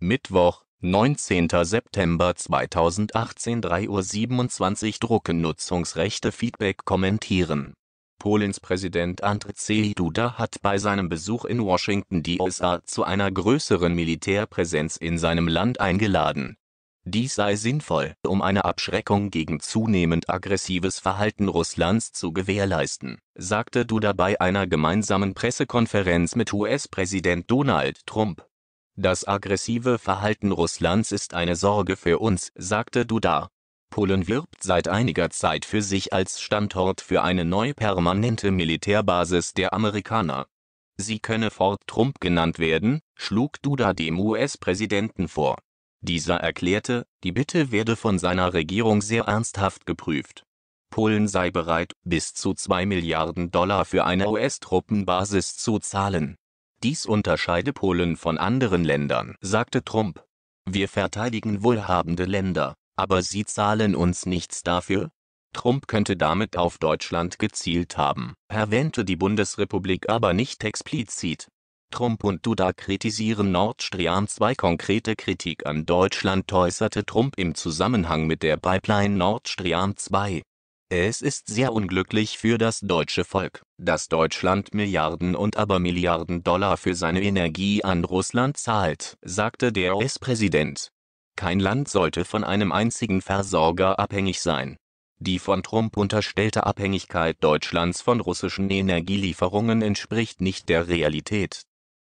Mittwoch, 19. September 2018 3:27 Uhr Druckennutzungsrechte Feedback Kommentieren Polens Präsident Andrzej Duda hat bei seinem Besuch in Washington die USA zu einer größeren Militärpräsenz in seinem Land eingeladen. Dies sei sinnvoll, um eine Abschreckung gegen zunehmend aggressives Verhalten Russlands zu gewährleisten, sagte Duda bei einer gemeinsamen Pressekonferenz mit US-Präsident Donald Trump das aggressive Verhalten Russlands ist eine Sorge für uns, sagte Duda. Polen wirbt seit einiger Zeit für sich als Standort für eine neue permanente Militärbasis der Amerikaner. Sie könne Fort Trump genannt werden, schlug Duda dem US-Präsidenten vor. Dieser erklärte, die Bitte werde von seiner Regierung sehr ernsthaft geprüft. Polen sei bereit, bis zu 2 Milliarden Dollar für eine US-Truppenbasis zu zahlen dies unterscheide Polen von anderen Ländern, sagte Trump. Wir verteidigen wohlhabende Länder, aber sie zahlen uns nichts dafür? Trump könnte damit auf Deutschland gezielt haben, erwähnte die Bundesrepublik aber nicht explizit. Trump und Duda kritisieren Nord Stream 2 konkrete Kritik an Deutschland äußerte Trump im Zusammenhang mit der Pipeline Nord Stream 2 es ist sehr unglücklich für das deutsche Volk, dass Deutschland Milliarden und aber Milliarden Dollar für seine Energie an Russland zahlt, sagte der US-Präsident. Kein Land sollte von einem einzigen Versorger abhängig sein. Die von Trump unterstellte Abhängigkeit Deutschlands von russischen Energielieferungen entspricht nicht der Realität.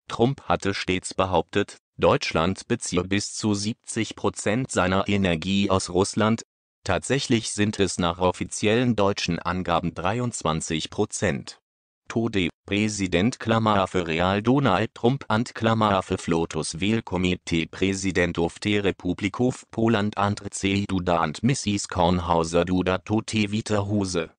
Trump hatte stets behauptet, Deutschland beziehe bis zu 70 Prozent seiner Energie aus Russland, Tatsächlich sind es nach offiziellen deutschen Angaben 23 Prozent. Tode, Präsident für Real Donald Trump ant für Flotus Wählkomitee Präsident of the Republik of Poland ant Duda ant Mrs. Kornhauser Duda Tote Vita Hose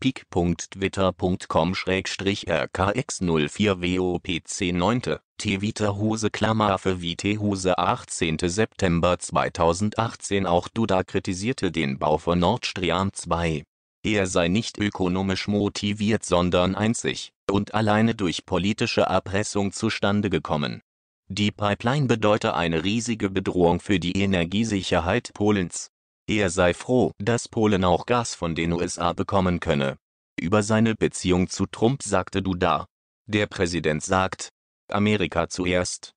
pic.twitter.com-rkx04wopc 9. Tevita-Hose Klammer für Vite-Hose 18. September 2018 Auch Duda kritisierte den Bau von Nord 2. Er sei nicht ökonomisch motiviert sondern einzig und alleine durch politische Erpressung zustande gekommen. Die Pipeline bedeute eine riesige Bedrohung für die Energiesicherheit Polens er sei froh, dass Polen auch Gas von den USA bekommen könne. Über seine Beziehung zu Trump sagte Duda. Der Präsident sagt, Amerika zuerst.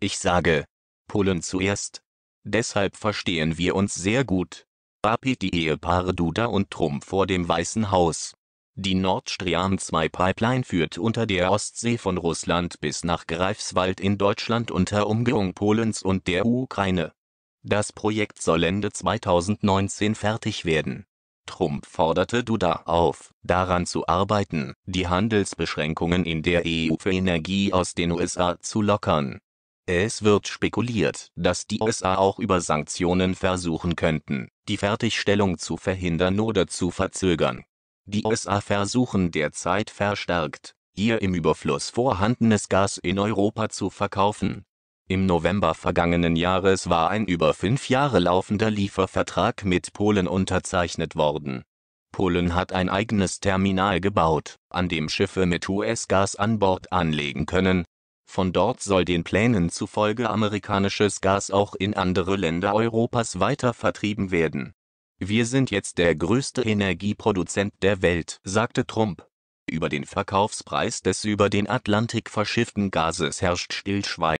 Ich sage, Polen zuerst. Deshalb verstehen wir uns sehr gut. Abhielt die Ehepaare Duda und Trump vor dem Weißen Haus. Die Nord Stream 2 Pipeline führt unter der Ostsee von Russland bis nach Greifswald in Deutschland unter Umgehung Polens und der Ukraine. Das Projekt soll Ende 2019 fertig werden. Trump forderte Duda auf, daran zu arbeiten, die Handelsbeschränkungen in der EU für Energie aus den USA zu lockern. Es wird spekuliert, dass die USA auch über Sanktionen versuchen könnten, die Fertigstellung zu verhindern oder zu verzögern. Die USA versuchen derzeit verstärkt, ihr im Überfluss vorhandenes Gas in Europa zu verkaufen, im November vergangenen Jahres war ein über fünf Jahre laufender Liefervertrag mit Polen unterzeichnet worden. Polen hat ein eigenes Terminal gebaut, an dem Schiffe mit US-Gas an Bord anlegen können. Von dort soll den Plänen zufolge amerikanisches Gas auch in andere Länder Europas weiter vertrieben werden. Wir sind jetzt der größte Energieproduzent der Welt, sagte Trump. Über den Verkaufspreis des über den Atlantik verschifften Gases herrscht Stillschweigen.